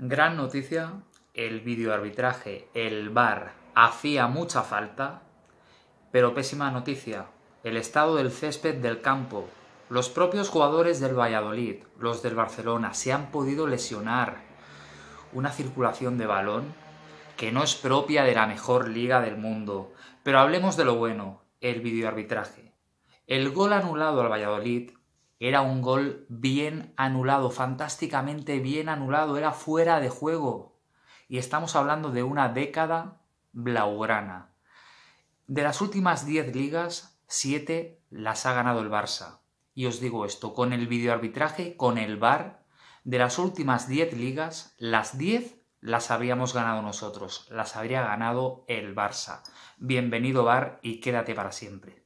Gran noticia, el videoarbitraje, el VAR, hacía mucha falta, pero pésima noticia, el estado del césped del campo. Los propios jugadores del Valladolid, los del Barcelona, se han podido lesionar. Una circulación de balón que no es propia de la mejor liga del mundo. Pero hablemos de lo bueno, el videoarbitraje. El gol anulado al Valladolid era un gol bien anulado, fantásticamente bien anulado, era fuera de juego. Y estamos hablando de una década blaugrana. De las últimas 10 ligas, 7 las ha ganado el Barça. Y os digo esto, con el videoarbitraje, con el VAR, de las últimas 10 ligas, las 10 las habríamos ganado nosotros, las habría ganado el Barça. Bienvenido VAR y quédate para siempre.